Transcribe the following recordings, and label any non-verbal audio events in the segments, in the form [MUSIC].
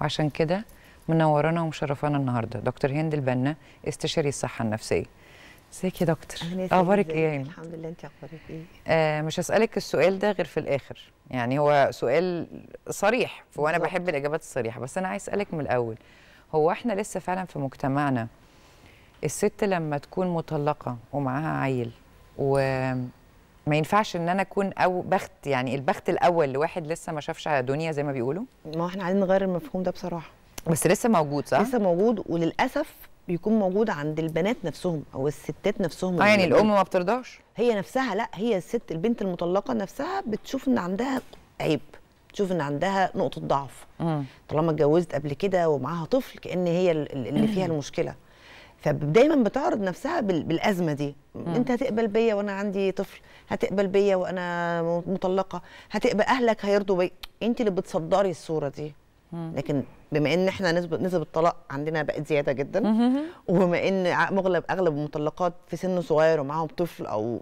وعشان كده منورانا ومشرفانا النهارده دكتور هند البنا استشاري الصحه النفسيه ازيك يا دكتور اخبارك ايه الحمد لله انت اخبارك ايه آه مش هسالك السؤال ده غير في الاخر يعني هو سؤال صريح وانا بحب الاجابات الصريحه بس انا عايز اسالك من الاول هو احنا لسه فعلا في مجتمعنا الست لما تكون مطلقه ومعاها عيل و... ما ينفعش ان انا اكون او بخت يعني البخت الاول لواحد لسه ما شافش دنيا زي ما بيقولوا ما احنا عايزين نغير المفهوم ده بصراحه بس لسه موجود صح لسه موجود وللاسف بيكون موجود عند البنات نفسهم او الستات نفسهم اه يعني الام ما بترضاش هي نفسها لا هي الست البنت المطلقه نفسها بتشوف ان عندها عيب تشوف ان عندها نقطه ضعف طالما اتجوزت قبل كده ومعاها طفل كان هي اللي فيها المشكله فدايما بتعرض نفسها بالازمه دي مم. انت هتقبل بيا وانا عندي طفل هتقبل بيا وانا مطلقه هتقبل اهلك هيرضوا بيا انت اللي بتصدري الصوره دي لكن بما ان احنا نسبه نسب الطلاق عندنا بقت زياده جدا وبما ان اغلب اغلب المطلقات في سن صغير ومعاهم طفل او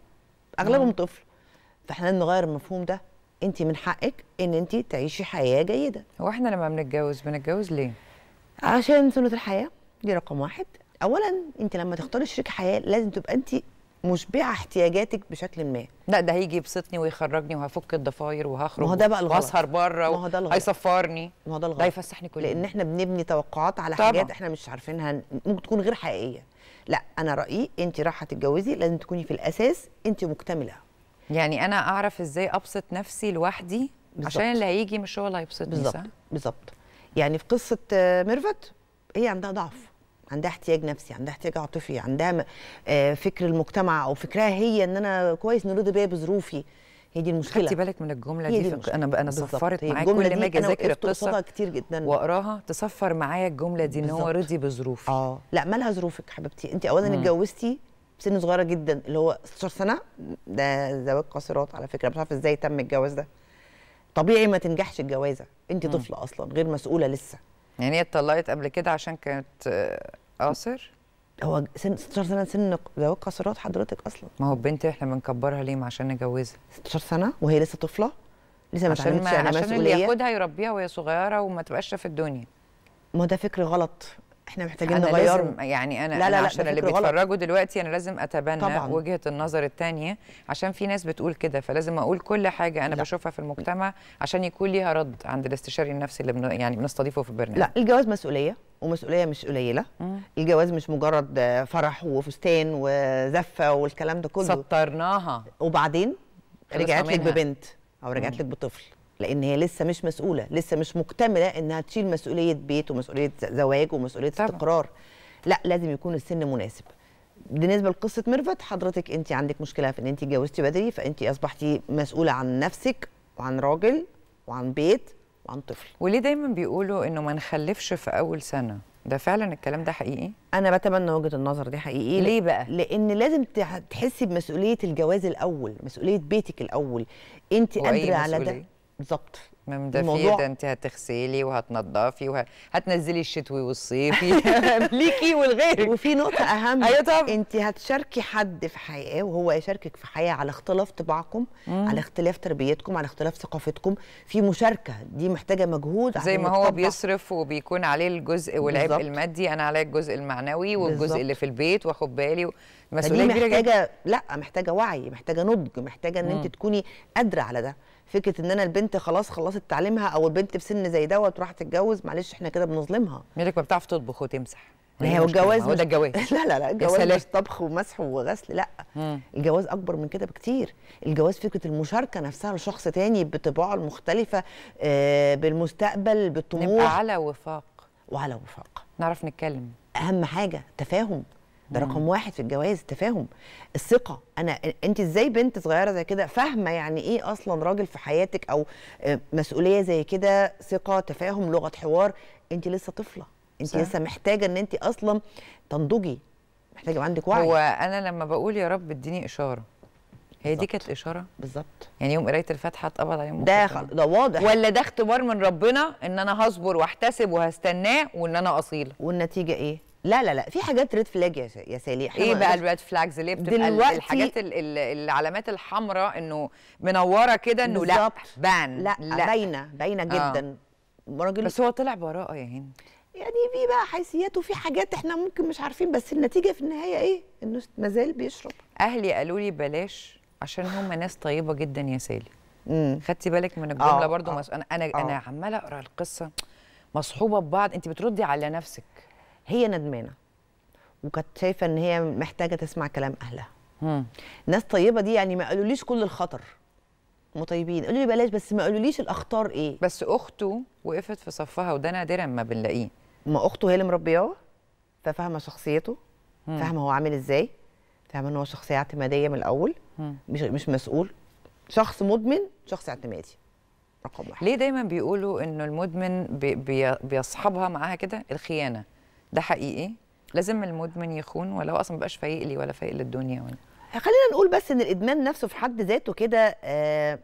اغلبهم طفل فاحنا نغير المفهوم ده انت من حقك ان انت تعيشي حياه جيده هو احنا لما بنتجوز بنتجوز ليه عشان سنه الحياه دي رقم واحد اولا انت لما تختاري شريك حياه لازم تبقى انت مشبعه احتياجاتك بشكل ما لا ده هيجي يبسطني ويخرجني وهفك الضفاير وهخرج ما هو ده بقى الغلط واسهر بره ما هو ده الغلط هيصفرني ما هو ده الغلط ده يفسحني كل لان احنا بنبني توقعات على طبعا. حاجات احنا مش عارفينها ممكن تكون غير حقيقيه لا انا رايي انت رايحه تتجوزي لازم تكوني في الاساس انت مكتمله يعني انا اعرف ازاي ابسط نفسي لوحدي بالزبط. عشان اللي هيجي مش هو اللي هيبسطني بالظبط بالظبط يعني في قصه ميرفت هي عندها ضعف عندها احتياج نفسي عندها احتياج عاطفي عندها آه، فكر المجتمع او فكرها هي ان انا كويس نرضي بيا بظروفي هي دي المشكله خدتي بالك من الجمله دي, دي انا انا صفرت معايا كل ما اجي اذاكر القصه كتير جدا واقراها تصفر معايا الجمله دي ان هو رضي بظروفي اه لا مالها ظروفك حبيبتي انت اولا اتجوزتي بسن صغيره جدا اللي هو 16 سنه ده زواج قاصرات على فكره مش عارفه ازاي تم الجواز ده طبيعي ما تنجحش الجوازه انت طفله اصلا غير مسؤوله لسه يعني هي اتطلقت قبل كده عشان كانت آه، قاصر هو سن 16 سنه سن زواج قاصرات حضرتك اصلا ما هو البنت احنا بنكبرها ليه ما عشان نجوزها 16 سنه وهي لسه طفله لسه ما عشان ما يعني عشان اللي ياخدها يربيها وهي صغيره وما تبقاش في الدنيا ما ده فكر غلط احنا محتاجين نغير نغيره يعني انا, لا لا لا عشان اللي بيتفرجوا دلوقتي انا لازم اتبنى طبعًا. وجهه النظر الثانيه عشان في ناس بتقول كده فلازم اقول كل حاجه انا لا. بشوفها في المجتمع عشان يكون ليها رد عند الاستشاري النفسي اللي بن... يعني بنستضيفه في البرنامج لا الجواز مسؤوليه ومسؤوليه مش قليله الجواز مش مجرد فرح وفستان وزفه والكلام ده كله سطرناها وبعدين رجعت لك ببنت او رجعت لك بطفل لان هي لسه مش مسؤوله لسه مش مكتمله انها تشيل مسؤوليه بيت ومسؤوليه زواج ومسؤوليه طبعا. استقرار لا لازم يكون السن مناسب بالنسبه لقصه ميرفت حضرتك انت عندك مشكله في ان انت اتجوزتي بدري فانت اصبحتي مسؤوله عن نفسك وعن راجل وعن بيت وعن طفل وليه دايما بيقولوا انه ما نخلفش في اول سنه ده فعلا الكلام ده حقيقي انا بتمنى وجهه النظر دي حقيقي ليه بقى لان لازم تحسي بمسؤوليه الجواز الاول مسؤوليه بيتك الاول انت قادره على ده بالظبط الموضوع ده انت هتغسلي وهتنضفي وهتنزلي الشتوي والصيفي [LAUGHS] ليكي ولغيرك وفي نقطه اهم ايوه طبعا انت هتشاركي حد في حياه وهو يشاركك في حياه على اختلاف طباعكم مم. على اختلاف تربيتكم على اختلاف ثقافتكم في مشاركه دي محتاجه مجهود زي ما هو بيصرف وبيكون عليه الجزء والعبء المادي انا عليا الجزء المعنوي والجزء بالزبط. اللي في البيت واخد بالي مسؤوليه محتاجه لا محتاجه وعي محتاجه نضج محتاجه ان انت تكوني قادره على ده فكره ان انا البنت خلاص خلصت تعليمها او البنت في سن زي دوت وراحت تتجوز معلش احنا كده بنظلمها مالك ما بتعرف تطبخ وتمسح هي هو الجواز هو ده الجواز [LAUGHS] لا لا لا الجواز مش طبخ ومسح وغسل لا مم. الجواز اكبر من كده بكتير الجواز فكره المشاركه نفسها لشخص تاني بطباعه المختلفه آه بالمستقبل بالطموح نبقى على وفاق وعلى وفاق نعرف نتكلم اهم حاجه تفاهم ده رقم واحد في الجواز التفاهم الثقه انا انت ازاي بنت صغيره زي كده فاهمه يعني ايه اصلا راجل في حياتك او آه، مسؤوليه زي كده ثقه تفاهم لغه حوار انت لسه طفله انت صح. لسه محتاجه ان انت اصلا تنضجي محتاجه عندك وعي هو انا لما بقول يا رب اديني اشاره هي دي كانت اشاره بالظبط يعني يوم قرايه الفاتحه اتقبض عليهم ده ده واضح ولا ده اختبار من ربنا ان انا هصبر واحتسب وهستناه وان انا اصيله والنتيجه ايه لا لا لا في حاجات ريد فلاج يا يا سالي ايه بقى الريد فلاجز اللي بتبقى دلوقتي الحاجات العلامات الحمراء انه منوره كده انه لا بان لا, لا باينه باينه آه. جدا آه. راجل بس هو طلع براءه يا هند يعني في بقى حيثيات وفي حاجات احنا ممكن مش عارفين بس النتيجه في النهايه ايه انه ما زال بيشرب اهلي قالوا لي بلاش عشان هم ناس طيبه جدا يا سالي خدتي بالك من الجمله آه، برضو آه. انا انا انا عماله اقرا القصه مصحوبه ببعض انت بتردي على نفسك هي ندمانه وكانت شايفه ان هي محتاجه تسمع كلام اهلها ناس طيبه دي يعني ما قالوليش كل الخطر مطيبين قالوا لي بلاش بس ما قالوليش الاخطار ايه بس اخته وقفت في صفها وده نادرا ما بنلاقيه ما اخته هي اللي مربياه ففاهمه شخصيته فاهمه هو عامل ازاي فاهمه ان هو شخصيه اعتماديه من الاول مم. مش مش مسؤول شخص مدمن شخص اعتمادي رقم واحد ليه دايما بيقولوا انه المدمن بي بيصحبها معاها كده الخيانه ده حقيقي لازم المدمن يخون ولا هو اصلا مبقاش فايق لي ولا فايق للدنيا ولا خلينا نقول بس ان الادمان نفسه في حد ذاته كده آه،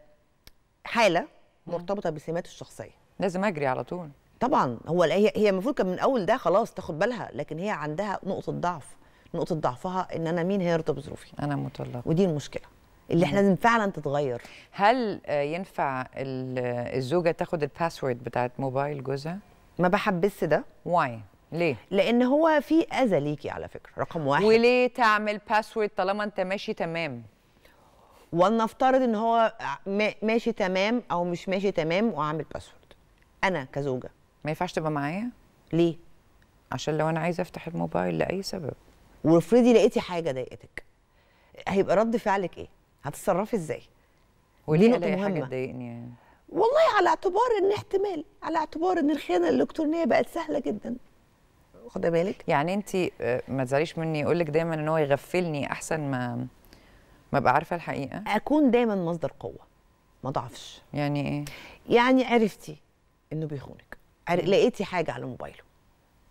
حاله مرتبطه بسمات الشخصيه لازم اجري على طول طبعا هو هي هي المفروض كان من اول ده خلاص تاخد بالها لكن هي عندها نقطه ضعف نقطه ضعفها ان انا مين هي رضا بظروفي انا مطلقه ودي المشكله اللي احنا لازم فعلا تتغير هل آه، ينفع آه، الزوجه تاخد الباسورد بتاعت موبايل جوزها ما بحبس ده واي ليه؟ لأن هو في أذى ليكي على فكرة رقم واحد وليه تعمل باسورد طالما أنت ماشي تمام؟ ولنفترض إن هو ماشي تمام أو مش ماشي تمام وأعمل باسورد أنا كزوجة ما ينفعش تبقى معايا؟ ليه؟ عشان لو أنا عايزة أفتح الموبايل لأي سبب وافرضي لقيتي حاجة ضايقتك هيبقى رد فعلك إيه؟ هتتصرفي إزاي؟ وليه الاقي حاجه تضايقني يعني والله على اعتبار ان احتمال على اعتبار ان الخيانه الالكترونيه بقت سهله جدا واخده بالك يعني انت آه، ما تزعليش مني يقول لك دايما ان هو يغفلني احسن ما ما ابقى عارفه الحقيقه اكون دايما مصدر قوه ما ضعفش يعني ايه يعني عرفتي انه بيخونك لقيتي حاجه على موبايله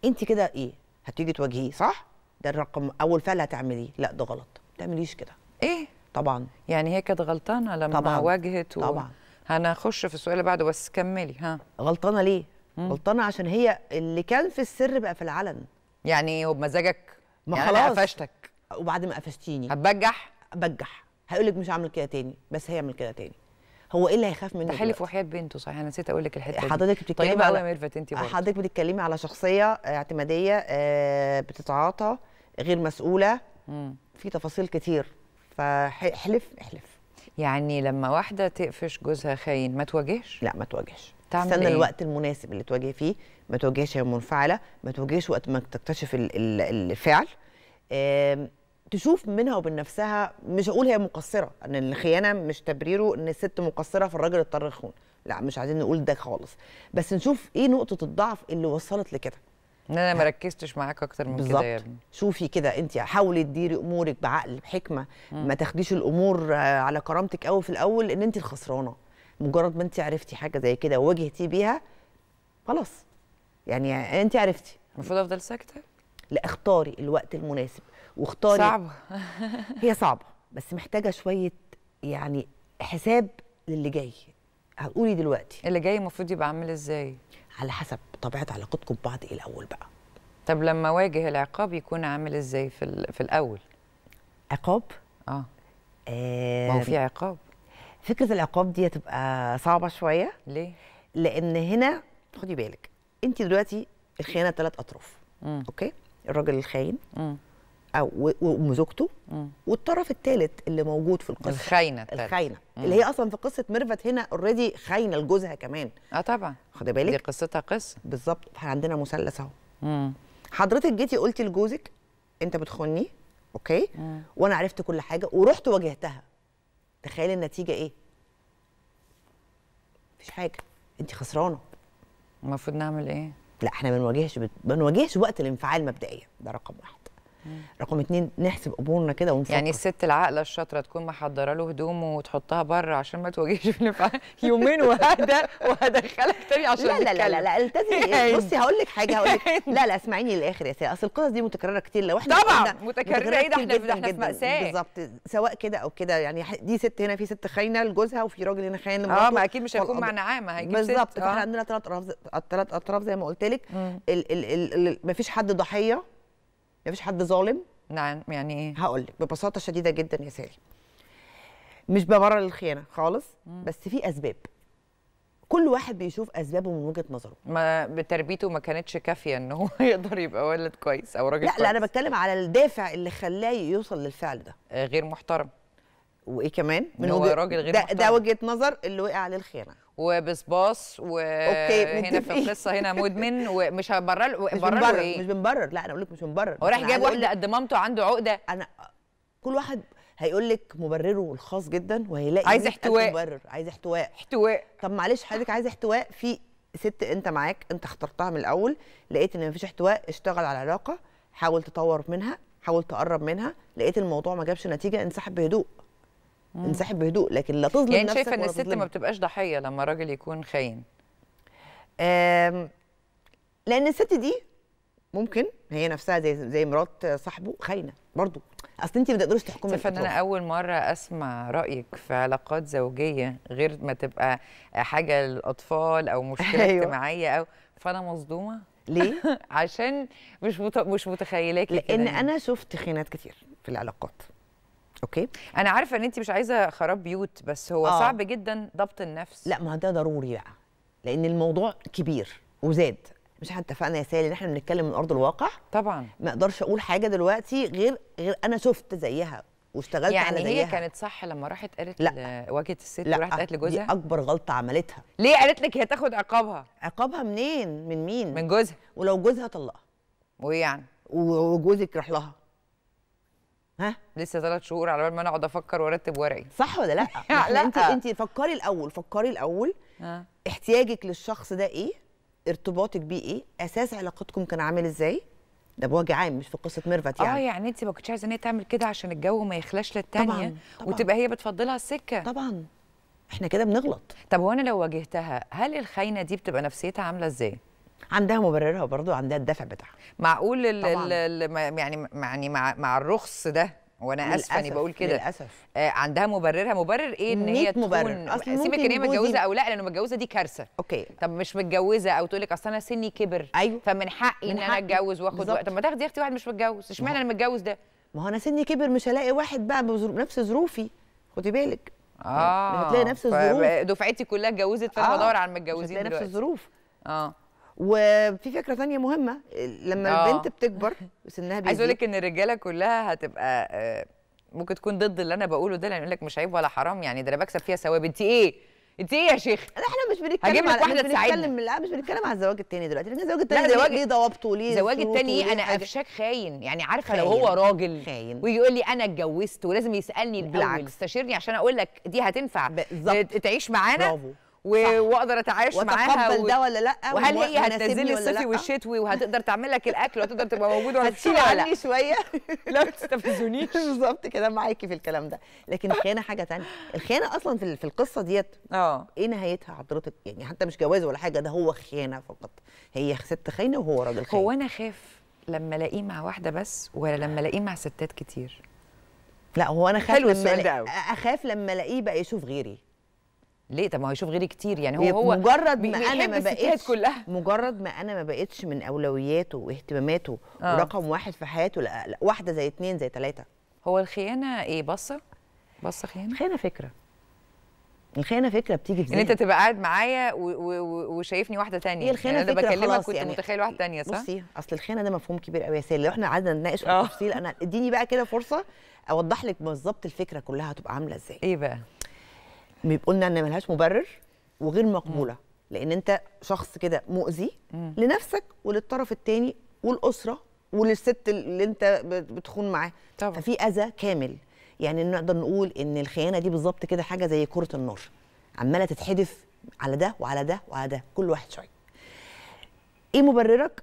انت كده ايه هتيجي تواجهيه صح ده الرقم اول فعل هتعمليه لا ده غلط ما تعمليش كده ايه طبعا يعني هي كانت غلطانه لما طبعا. واجهت و... طبعا هنخش في السؤال اللي بعده بس كملي ها غلطانه ليه غلطانه عشان هي اللي كان في السر بقى في العلن يعني ايه وبمزاجك ما يعني خلاص قفشتك وبعد ما قفشتيني هتبجح بجح هيقول لك مش هعمل كده تاني بس هيعمل كده تاني هو ايه اللي هيخاف منه تحلف وحياه بنته صحيح انا نسيت اقول لك الحته دي حضرتك بتتكلمي طيب على ميرفت انت برضه حضرتك بتتكلمي على شخصيه اعتماديه آه، بتتعاطى غير مسؤوله في تفاصيل كتير فاحلف احلف يعني لما واحده تقفش جوزها خاين ما تواجهش لا ما تواجهش تستنى إيه؟ الوقت المناسب اللي تواجه فيه ما تواجهش هي منفعله ما تواجهش وقت ما تكتشف الفعل تشوف منها وبين نفسها مش هقول هي مقصره ان الخيانه مش تبريره ان الست مقصره فالراجل اضطر يخون لا مش عايزين نقول ده خالص بس نشوف ايه نقطه الضعف اللي وصلت لكده ان انا ما ركزتش معاك اكتر من كده يا يعني. شوفي كده انت حاولي تديري امورك بعقل بحكمه م. ما تاخديش الامور آه، على كرامتك قوي في الاول ان انت الخسرانه مجرد ما انت عرفتي حاجه زي كده وواجهتي بيها خلاص يعني انت عرفتي المفروض افضل ساكته لا اختاري الوقت المناسب واختاري صعبه [LAUGHS] هي صعبه بس محتاجه شويه يعني حساب للي جاي هقولي دلوقتي اللي جاي المفروض يبقى عامل ازاي على حسب طبيعه علاقتكم ببعض ايه الاول بقى طب لما واجه العقاب يكون عامل ازاي في في الاول عقاب اه, آه ما هو في عقاب فكره العقاب دي هتبقى صعبه شويه ليه لان هنا خدي بالك انت دلوقتي الخيانه ثلاث اطراف مم. اوكي الراجل الخاين او وام زوجته والطرف الثالث اللي موجود في القصه الخاينه الخاينه اللي هي اصلا في قصه ميرفت هنا اوريدي خاينه لجوزها كمان اه طبعا خدي بالك دي قصتها قصه بالظبط فعندنا مثلث اهو حضرتك جيتي قلتي لجوزك انت بتخوني اوكي مم. وانا عرفت كل حاجه ورحت واجهتها تخيل النتيجه ايه مفيش حاجه انت خسرانه المفروض نعمل ايه لا احنا ما بنواجهش ما بنواجهش وقت الانفعال مبدئيا ده رقم واحد رقم اتنين نحسب امورنا كده ونفكر يعني الست العاقله الشاطره تكون محضره له هدومه وتحطها بره عشان ما تواجهش [LAUGHS] يومين وهدا وهدخلك تاني عشان لا لا لا لا, التزمي [LAUGHS] يعني بصي هقول لك حاجه هقول لك [LAUGHS] لا لا اسمعيني للاخر يا سيدي اصل القصص دي متكرره كتير لو احنا طبعا متكرره ايه ده احنا احنا في ماساه بالظبط سواء كده او كده يعني دي ست هنا في ست خاينه لجوزها وفي راجل هنا خاين اه ما اكيد مش هيكون مع نعامه هيجيب بالظبط آه. فاحنا عندنا ثلاث اطراف ثلاث اطراف زي ما قلت لك مفيش حد ضحيه ما فيش حد ظالم نعم يعني ايه هقول لك ببساطه شديده جدا يا سالي مش ببرر الخيانه خالص مم. بس في اسباب كل واحد بيشوف اسبابه من وجهه نظره ما بتربيته ما كانتش كافيه ان هو [LAUGHS] يقدر يبقى ولد كويس او راجل لا كويس. لا انا بتكلم على الدافع اللي خلاه يوصل للفعل ده آه، غير محترم وايه كمان من هو راجل غير ده, ده وجهه نظر اللي وقع عليه الخيانه وبصباص وهنا في القصه هنا مدمن [LAUGHS] ومش هبرر مش بنبرر ايه؟ مش بنبرر لا انا اقول لك مش بنبرر هو راح جاب واحده قد مامته عنده عقده انا كل واحد هيقول لك مبرره الخاص جدا وهيلاقي عايز احتواء مبرر عايز احتواء احتواء طب معلش حضرتك عايز احتواء في ست انت معاك انت اخترتها من الاول لقيت ان مفيش احتواء اشتغل على العلاقه حاول تطور منها حاول تقرب منها لقيت الموضوع ما جابش نتيجه انسحب بهدوء انسحب بهدوء لكن لا تظلم يعني نفسك شايفه ان الست ما بتبقاش ضحيه لما راجل يكون خاين لان الست دي ممكن هي نفسها زي زي مرات صاحبه خاينه برضه اصل انت ما تقدريش تحكمي شايفه ان انا اول مره اسمع رايك في علاقات زوجيه غير ما تبقى حاجه للاطفال او مشكله [LAUGHS] أيوة. اجتماعيه او فانا مصدومه ليه [LAUGHS] عشان مش مش متخيلاكي لان يعني. انا شفت خيانات كتير في العلاقات اوكي انا عارفه ان انت مش عايزه خراب بيوت بس هو آه. صعب جدا ضبط النفس لا ما ده ضروري بقى لان الموضوع كبير وزاد مش احنا اتفقنا يا سالي ان احنا بنتكلم من ارض الواقع طبعا ما اقدرش اقول حاجه دلوقتي غير غير انا شفت زيها واشتغلت يعني على زيها يعني هي كانت صح لما راحت قالت لا واجهت الست لا وراحت قالت لجوزها دي اكبر غلطه عملتها ليه قالت لك هي تاخد عقابها عقابها منين من مين من جوزها ولو جوزها طلقها وايه يعني وجوزك راح لها ها لسه ثلاث شهور على بال ما انا اقعد افكر وارتب ورقي صح ولا [LAUGHS] لا؟ لا انت انت فكري الاول فكري الاول ها. احتياجك للشخص ده ايه؟ ارتباطك بيه ايه؟ اساس علاقتكم كان عامل ازاي؟ ده بوجه عام مش في قصه ميرفت يعني اه يعني انت ما كنتش عايزه ان هي تعمل كده عشان الجو ما يخلاش للثانيه طبعًا. طبعًا. وتبقى هي بتفضلها السكه طبعا احنا كده بنغلط طب هو انا لو واجهتها هل الخاينه دي بتبقى نفسيتها عامله ازاي؟ عندها مبررها برضو عندها الدفع بتاعها معقول الـ الـ يعني يعني مع, مع الرخص ده وانا اسفه اني يعني بقول كده للاسف آه عندها مبررها مبرر ايه ان هي تكون مبرر. سيبك ان هي متجوزه او لا لانه متجوزه دي كارثه اوكي طب مش متجوزه او تقول لك اصل انا سني كبر ايوه فمن حقي ان انا اتجوز واخد وقت طب ما تاخدي اختي واحد مش متجوز اشمعنى انا متجوز ده ما هو انا سني كبر مش هلاقي واحد بقى بنفس ظروفي خدي بالك اه هتلاقي نفس الظروف دفعتي كلها اتجوزت فانا آه، بدور على المتجوزين دلوقتي هتلاقي نفس الظروف اه وفي فكره ثانيه مهمه لما أوه. البنت بتكبر سنها بيزيد عايز اقول لك ان الرجاله كلها هتبقى آه، ممكن تكون ضد اللي انا بقوله ده لان يقول لك مش عيب ولا حرام يعني ده انا بكسب فيها ثواب انت ايه انت ايه يا شيخ احنا مش بنتكلم على واحده بنتكلم لا مش بنتكلم على الزواج التاني دلوقتي الزواج التاني زواج ليه ضوابطه ليه الزواج التاني ايه انا قفشاك خاين يعني عارفه لو هو راجل خاين ويقول لي انا اتجوزت ولازم يسالني الاول بالعكس استشيرني عشان اقول لك دي هتنفع بالظبط تعيش معانا برافو واقدر اتعايش معاها واتقبل ده ولا لا وهل هي هتنزل لي الصيفي والشتوي وهتقدر تعمل لك الاكل وهتقدر تبقى موجوده وهتشيل عني شويه [LAUGHS] لا ما تستفزونيش [LAUGHS] بالظبط كده معاكي في الكلام ده لكن الخيانه حاجه ثانيه الخيانه اصلا في, في القصه ديت اه ايه نهايتها حضرتك يعني حتى مش جواز ولا حاجه ده هو خيانه فقط هي ست خاينه وهو راجل خاين هو انا خاف لما الاقيه مع واحده بس ولا لما الاقيه مع ستات كتير لا هو انا خايف لما اخاف لما الاقيه بقى يشوف غيري ليه طب ما هو يشوف غيري كتير يعني هو هو مجرد ما انا ما بقتش كلها مجرد ما انا ما بقتش من اولوياته واهتماماته آه. ورقم واحد في حياته لا, لا واحده زي اتنين زي ثلاثه هو الخيانه ايه بصه بصه خيانه الخيانه فكره الخيانه فكره بتيجي في ان انت تبقى قاعد معايا وشايفني واحده ثانيه إيه الخيانه يعني انا بكلمك كنت يعني متخيل واحده ثانيه صح بصي اصل الخيانه ده مفهوم كبير قوي يا سالي لو احنا قعدنا نناقش آه. تفصيل انا اديني بقى كده فرصه اوضح لك بالظبط الفكره كلها هتبقى عامله ازاي ايه بقى لنا ان ملهاش مبرر وغير مقبوله لان انت شخص كده مؤذي لنفسك وللطرف الثاني والاسره وللست اللي انت بتخون معاه طبعا. ففي اذى كامل يعني نقدر نقول ان الخيانه دي بالظبط كده حاجه زي كره النار عماله تتحدف على ده وعلى ده وعلى ده كل واحد شويه ايه مبررك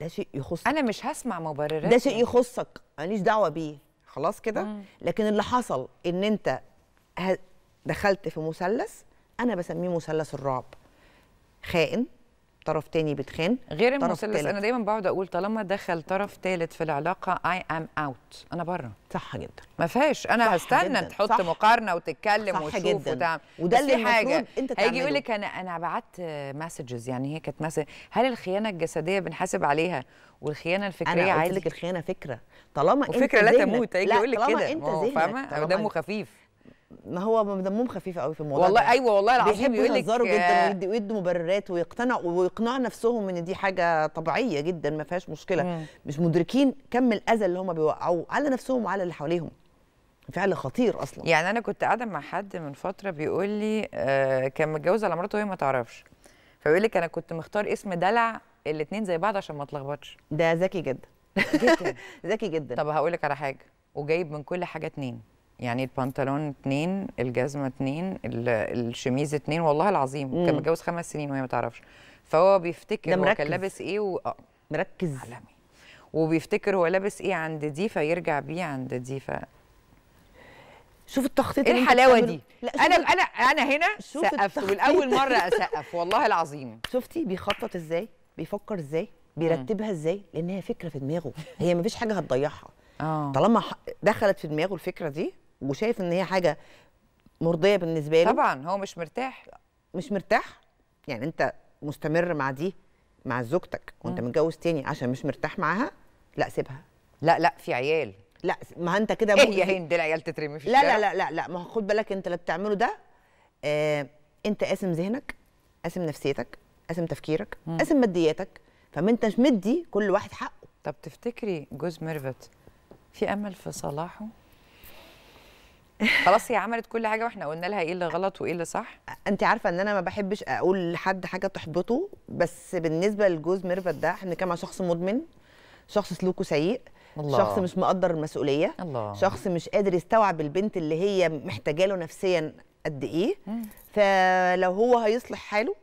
ده شيء يخصك انا مش هسمع مبررات ده شيء يعني. يخصك ماليش دعوه بيه خلاص كده لكن اللي حصل ان انت دخلت في مثلث انا بسميه مثلث الرعب خائن طرف تاني بتخان غير المثلث انا دايما بقعد اقول طالما دخل طرف ثالث في العلاقه اي ام اوت انا بره صح جدا ما فيهاش انا هستنى تحط صح. مقارنه وتتكلم صح وتشوف جدا. وتعمل وده اللي حاجه انت هيجي يقول لك انا انا بعت مسجز يعني هي كانت مسج هل الخيانه الجسديه بنحاسب عليها والخيانه الفكريه عادي انا قلت لك الخيانه فكره طالما انت وفكره لا تموت هيجي يقول لك كده انت فاهمه قدامه خفيف ما هو دمهم خفيف قوي في الموضوع والله ده. ايوه والله العظيم يقول لك يهزروا جدا آه، ويدوا مبررات ويقتنعوا ويقنعوا نفسهم ان دي حاجه طبيعيه جدا ما فيهاش مشكله مم. مش مدركين كم الاذى اللي هم بيوقعوه على نفسهم وعلى اللي حواليهم فعل خطير اصلا يعني انا كنت قاعده مع حد من فتره بيقول لي آه كان متجوز على مراته وهي ما تعرفش فبيقول لك انا كنت مختار اسم دلع الاثنين زي بعض عشان ما اتلخبطش ده ذكي جدا [LAUGHS] ذكي جدا طب هقول لك على حاجه وجايب من كل حاجه اثنين يعني البنطلون اتنين الجزمه اتنين الشميز اتنين والله العظيم مم. كان متجوز خمس سنين وهي ما تعرفش فهو بيفتكر هو كان لابس ايه و... آه. مركز عالمي وبيفتكر هو لابس ايه عند دي فيرجع بيه عند دي ف شوف التخطيط ايه الحلاوه دي لا انا انا انا هنا سقفت والاول مره اسقف والله العظيم شفتي بيخطط ازاي بيفكر ازاي بيرتبها ازاي لان هي فكره في دماغه هي مفيش حاجه هتضيعها اه طالما دخلت في دماغه الفكره دي وشايف ان هي حاجه مرضيه بالنسبه له طبعا هو مش مرتاح مش مرتاح يعني انت مستمر مع دي مع زوجتك وانت متجوز تاني عشان مش مرتاح معاها لا سيبها لا لا في عيال لا ما انت كده ايه يا هند العيال تترمي في الشارع لا لا لا لا ما خد بالك انت اللي بتعمله ده آه انت قاسم ذهنك قاسم نفسيتك قاسم تفكيرك قاسم مادياتك فما انتش مدي كل واحد حقه طب تفتكري جوز ميرفت في امل في صلاحه [LAUGHS] خلاص هي عملت كل حاجه واحنا قلنا لها ايه اللي غلط وايه اللي صح انت عارفه ان انا ما بحبش اقول لحد حاجه تحبطه بس بالنسبه لجوز ميرفت ده احنا بنتكلم على شخص مدمن شخص سلوكه سيء الله. شخص مش مقدر المسؤوليه الله. شخص مش قادر يستوعب البنت اللي هي محتاجه له نفسيا قد ايه مم. فلو هو هيصلح حاله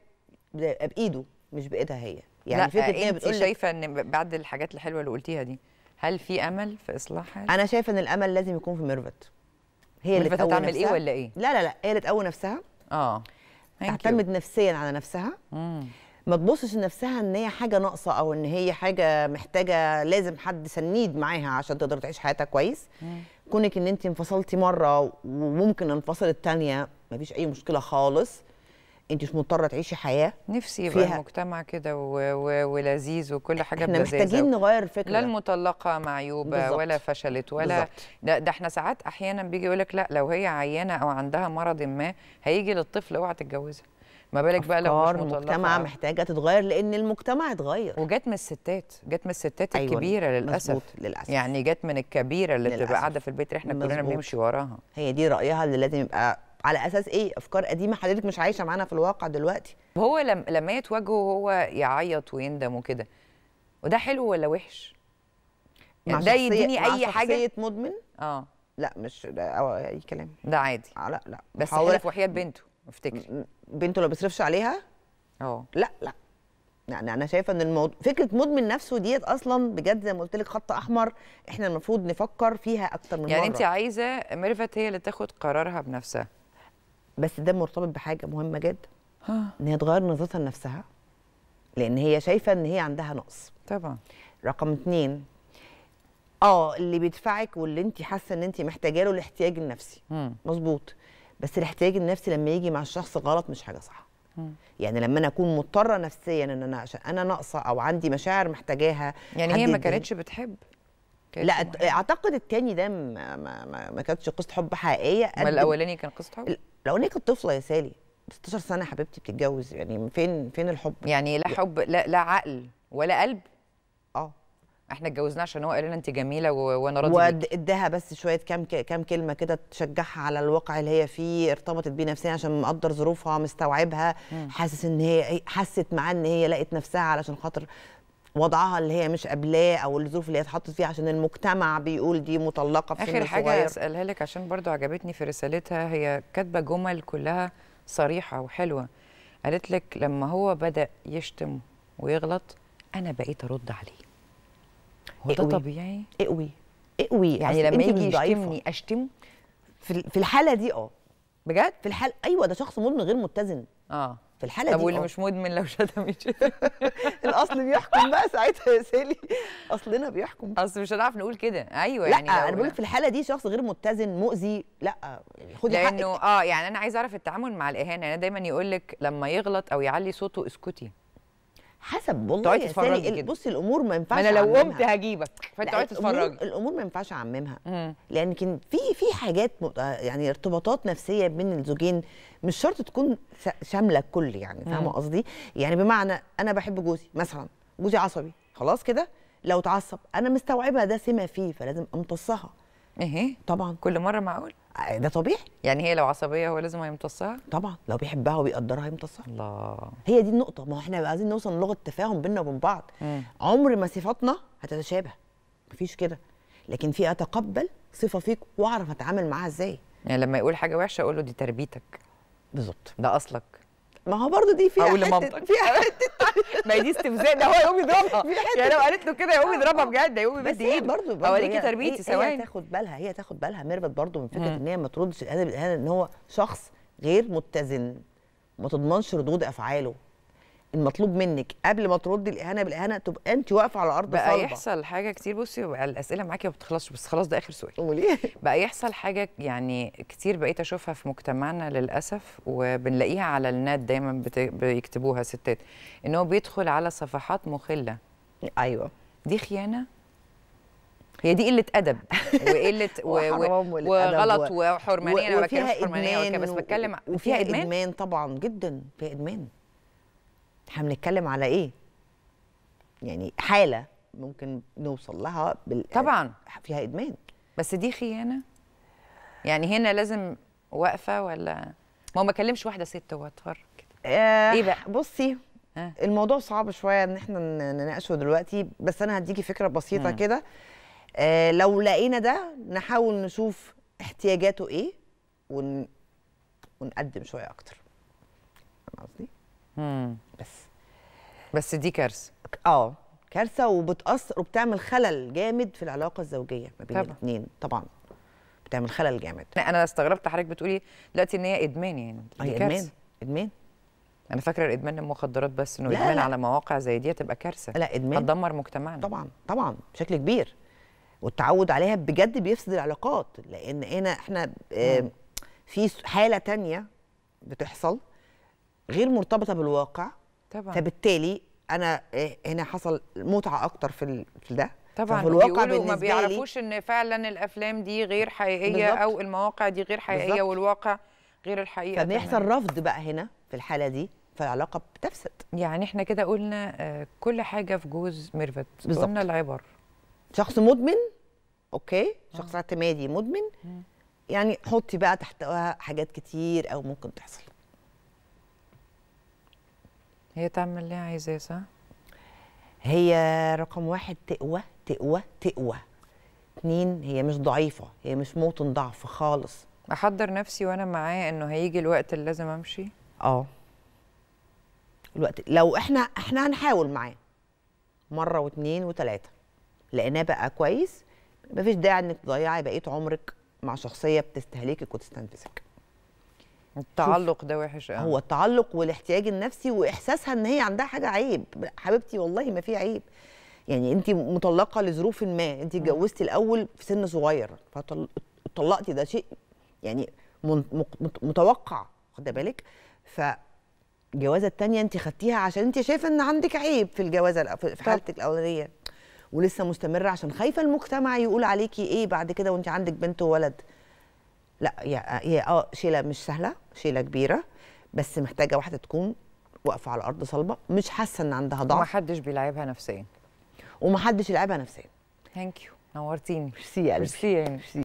بايده مش بايدها هي يعني لا فكره ان هي بتقول شايفه ان بعد الحاجات الحلوه اللي قلتيها دي هل في امل في اصلاح انا شايفه ان الامل لازم يكون في ميرفت هي اللي بتقوي ايه ولا ايه لا لا لا هي اللي تقوي نفسها اه تعتمد نفسيا على نفسها ما تبصش لنفسها ان هي حاجه ناقصه او ان هي حاجه محتاجه لازم حد سنيد معاها عشان تقدر تعيش حياتها كويس كونك ان انت انفصلتي مره وممكن انفصل الثانيه مفيش اي مشكله خالص انت مش مضطره تعيشي حياه نفسي يبقى فيها. المجتمع كده ولذيذ وكل حاجه احنا محتاجين محتاجين نغير الفكره لا المطلقه معيوبه بالزبط. ولا فشلت ولا ده, ده احنا ساعات احيانا بيجي يقول لك لا لو هي عيانه او عندها مرض ما هيجي للطفل اوعى تتجوزها ما بالك بقى لو مش مطلقه المجتمع محتاجه تتغير لان المجتمع اتغير وجت من الستات جت من الستات أيوة الكبيره للاسف مزبوط. للاسف يعني جت من الكبيره اللي بتبقى قاعده في البيت احنا كلنا بنمشي وراها هي دي رايها اللي لازم يبقى على اساس ايه افكار قديمه حضرتك مش عايشه معانا في الواقع دلوقتي هو لم... لما يتواجهه هو يعيط ويندم وكده وده حلو ولا وحش يعني ده يديني اي مع حاجه مدمن اه لا مش ده اي كلام ده عادي آه لا لا بس حلف وحياه بنته افتكر بنته لو بيصرفش عليها اه لا لا يعني انا شايفه ان الموضوع فكره مدمن نفسه ديت اصلا بجد زي ما قلت لك خط احمر احنا المفروض نفكر فيها اكتر من يعني مره يعني انت عايزه ميرفت هي اللي تاخد قرارها بنفسها بس ده مرتبط بحاجه مهمه جدا ان هي تغير نظرتها لنفسها لان هي شايفه ان هي عندها نقص طبعا رقم اتنين اه اللي بيدفعك واللي انت حاسه ان انت محتاجه له الاحتياج النفسي مظبوط بس الاحتياج النفسي لما يجي مع الشخص غلط مش حاجه صح يعني لما انا اكون مضطره نفسيا ان انا عشان انا ناقصه او عندي مشاعر محتاجاها يعني هي ما كانتش بتحب لا محب. اعتقد التاني ده ما, ما, ما, ما كانتش قصه حب حقيقيه ما الاولاني كان قصه حب لو انك الطفله يا سالي 16 سنه حبيبتي بتتجوز يعني فين فين الحب يعني لا حب لا, لا عقل ولا قلب اه احنا اتجوزنا عشان هو قال لنا انت جميله وانا راضي اداها بس شويه كام كام كلمه كده تشجعها على الواقع اللي هي فيه ارتبطت بيه نفسيا عشان مقدر ظروفها مستوعبها حاسس ان هي إيه، حست معاه ان هي لقت نفسها علشان خاطر وضعها اللي هي مش قبلاه او الظروف اللي هي اتحطت فيها عشان المجتمع بيقول دي مطلقه في اخر حاجه صغير. اسالها لك عشان برضو عجبتني في رسالتها هي كاتبه جمل كلها صريحه وحلوه قالت لك لما هو بدا يشتم ويغلط انا بقيت ارد عليه هو ده طبيعي اقوي اقوي يعني لما يجي يشتمني اشتم في الحاله دي اه بجد في الحال ايوه ده شخص مدمن غير متزن اه في الحاله طب دي واللي آه. مش مدمن لو شتم [LAUGHS] الاصل بيحكم بقى ساعتها يا سالي اصلنا بيحكم اصل مش هنعرف نقول كده ايوه لا يعني انا بقول في الحاله دي شخص غير متزن مؤذي لا يعني خدي لانه حقك. اه يعني انا عايزه اعرف التعامل مع الاهانه انا دايما يقول لك لما يغلط او يعلي صوته اسكتي حسب والله يا سالي بصي الامور ما ينفعش انا لو قمت هجيبك فانت تقعدي تتفرجي الامور ما ينفعش اعممها لان كان في في حاجات يعني ارتباطات نفسيه بين الزوجين مش شرط تكون شامله الكل يعني فاهمه قصدي يعني بمعنى انا بحب جوزي مثلا جوزي عصبي خلاص كده لو اتعصب انا مستوعبه ده سمه فيه فلازم امتصها ايه طبعا كل مره معقول ده طبيعي يعني هي لو عصبيه هو لازم هيمتصها طبعا لو بيحبها وبيقدرها هيمتصها الله هي دي النقطه ما احنا عايزين نوصل للغه التفاهم بينا وبين بعض مم. عمر ما صفاتنا هتتشابه مفيش كده لكن في اتقبل صفه فيك واعرف اتعامل معاها ازاي يعني لما يقول حاجه وحشه اقول له دي تربيتك بالظبط ده اصلك ما هو برضه دي فيها حته فيها حته ما دي استفزاء ده هو يقوم يضربها [LAUGHS] يعني لو قالت له كده يقوم آه، يضربها آه. بجد ده يقوم يمد ايده برضه اوريكي تربيتي ثواني هي تاخد بالها هي تاخد بالها ميربت برضه من فكره ان هي ما تردش الاهانه ان هو شخص غير متزن ما تضمنش ردود افعاله المطلوب منك قبل ما تردي الاهانه بالاهانه تبقى انت واقفه على ارض بقى صلبه يحصل حاجه كتير بصي الاسئله معاكي ما بتخلصش بس خلاص ده اخر سؤال وليه؟ [LAUGHS] بقى يحصل حاجه يعني كتير بقيت اشوفها في مجتمعنا للاسف وبنلاقيها على النت دايما بت... بيكتبوها ستات ان هو بيدخل على صفحات مخله ايوه دي خيانه هي دي قله ادب [LAUGHS] وقله وغلط وحرمانيه انا بتكلم حرمانيه بس بتكلم وفيها ادمان, إدمان طبعا جدا فيها ادمان احنا بنتكلم على ايه يعني حاله ممكن نوصل لها بال... طبعا فيها ادمان بس دي خيانه يعني هنا لازم واقفه ولا ما هو ما كلمش واحده ست هو اتفرج آه ايه بقى بصي آه. الموضوع صعب شويه ان احنا نناقشه دلوقتي بس انا هديكي فكره بسيطه كده آه لو لقينا ده نحاول نشوف احتياجاته ايه ون... ونقدم شويه اكتر فاهم قصدي بس بس دي كارثه اه كارثه وبتاثر وبتعمل خلل جامد في العلاقه الزوجيه ما بين الاثنين طبعا بتعمل خلل جامد انا استغربت حضرتك بتقولي دلوقتي ان هي ادمان يعني هي آه، ادمان ادمان انا فاكره الادمان المخدرات بس انه ادمان على مواقع زي دي هتبقى كارثه لا ادمان هتدمر مجتمعنا طبعا طبعا بشكل كبير والتعود عليها بجد بيفسد العلاقات لان هنا احنا آه، في حاله تانية بتحصل غير مرتبطه بالواقع طبعا فبالتالي انا إيه، هنا حصل متعه اكتر في في ده طبعا الواقع ما بيعرفوش ان فعلا الافلام دي غير حقيقيه بالزبط. او المواقع دي غير حقيقيه بالزبط. والواقع غير الحقيقه فبيحصل رفض بقى هنا في الحاله دي فالعلاقه بتفسد يعني احنا كده قلنا آه، كل حاجه في جوز ميرفت قلنا العبر شخص مدمن اوكي آه. شخص اعتمادي مدمن يعني حطي بقى تحتها حاجات كتير او ممكن تحصل هي تعمل اللي عايزاه صح؟ هي رقم واحد تقوى تقوى تقوى اتنين هي مش ضعيفة هي مش موطن ضعف خالص أحضر نفسي وأنا معاه إنه هيجي الوقت اللي لازم أمشي؟ أه الوقت لو إحنا إحنا هنحاول معاه مرة واتنين وتلاتة لقيناه بقى كويس مفيش داعي إنك تضيعي بقية عمرك مع شخصية بتستهلكك وتستنفذك التعلق ده وحش قوي هو التعلق والاحتياج النفسي واحساسها ان هي عندها حاجه عيب حبيبتي والله ما في عيب يعني انت مطلقه لظروف ما انت اتجوزتي الاول في سن صغير فطلقتي ده شيء يعني متوقع خد بالك ف الجوازه الثانيه انت خدتيها عشان انت شايفه ان عندك عيب في الجوازه في حالتك الاولانيه ولسه مستمره عشان خايفه المجتمع يقول عليكي ايه بعد كده وانت عندك بنت وولد لا هي اه شيله مش سهله شيله كبيره بس محتاجه واحده تكون واقفه على ارض صلبه مش حاسه ان عندها ضعف ومحدش بيلعبها نفسيا ومحدش يلعبها نفسيا ثانك يو نورتيني ميرسي يا ميرسي